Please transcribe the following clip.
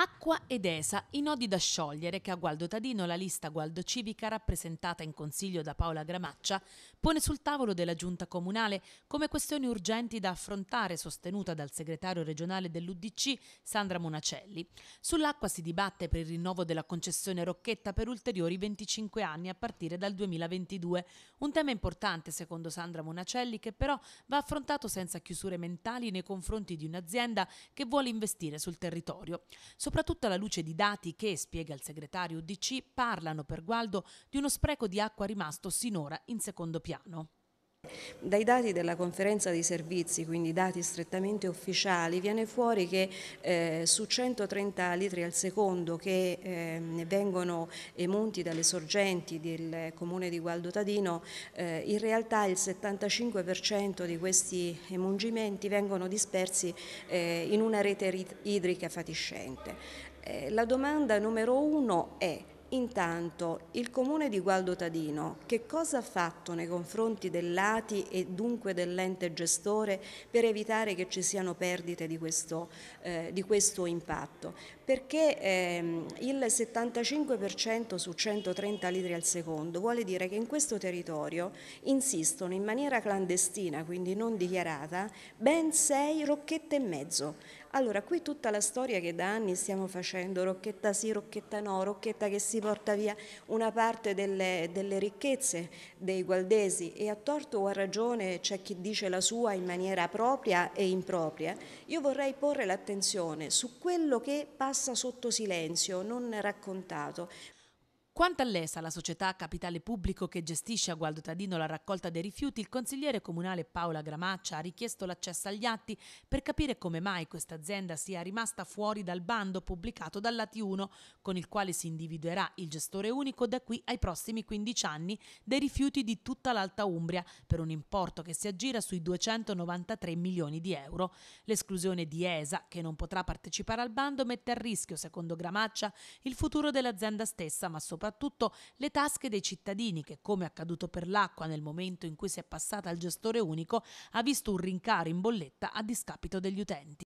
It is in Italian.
Acqua ed ESA, i nodi da sciogliere che a Gualdo Tadino la lista Gualdo Civica, rappresentata in consiglio da Paola Gramaccia, pone sul tavolo della giunta comunale come questioni urgenti da affrontare, sostenuta dal segretario regionale dell'Udc Sandra Monacelli. Sull'acqua si dibatte per il rinnovo della concessione Rocchetta per ulteriori 25 anni a partire dal 2022. Un tema importante, secondo Sandra Monacelli, che però va affrontato senza chiusure mentali nei confronti di un'azienda che vuole investire sul territorio soprattutto alla luce di dati che, spiega il segretario UDC, parlano per Gualdo di uno spreco di acqua rimasto sinora in secondo piano. Dai dati della conferenza dei servizi, quindi dati strettamente ufficiali, viene fuori che eh, su 130 litri al secondo che eh, vengono emunti dalle sorgenti del comune di Gualdo Tadino, eh, in realtà il 75% di questi emungimenti vengono dispersi eh, in una rete idrica fatiscente. Eh, la domanda numero uno è Intanto il comune di Gualdo Tadino che cosa ha fatto nei confronti dell'ATI e dunque dell'ente gestore per evitare che ci siano perdite di questo, eh, di questo impatto? Perché ehm, il 75% su 130 litri al secondo vuole dire che in questo territorio insistono in maniera clandestina, quindi non dichiarata, ben 6 rocchette e mezzo allora, qui tutta la storia che da anni stiamo facendo, rocchetta sì, rocchetta no, rocchetta che si porta via una parte delle, delle ricchezze dei gualdesi e a torto o a ragione c'è chi dice la sua in maniera propria e impropria, io vorrei porre l'attenzione su quello che passa sotto silenzio, non raccontato. Quanto all'ESA, la società capitale pubblico che gestisce a Gualdo Tadino la raccolta dei rifiuti, il consigliere comunale Paola Gramaccia ha richiesto l'accesso agli atti per capire come mai questa azienda sia rimasta fuori dal bando pubblicato dal Lati 1, con il quale si individuerà il gestore unico da qui ai prossimi 15 anni dei rifiuti di tutta l'Alta Umbria, per un importo che si aggira sui 293 milioni di euro. L'esclusione di ESA, che non potrà partecipare al bando, mette a rischio, secondo Gramaccia, il futuro dell'azienda stessa, ma soprattutto soprattutto le tasche dei cittadini che, come accaduto per l'acqua nel momento in cui si è passata al gestore unico, ha visto un rincaro in bolletta a discapito degli utenti.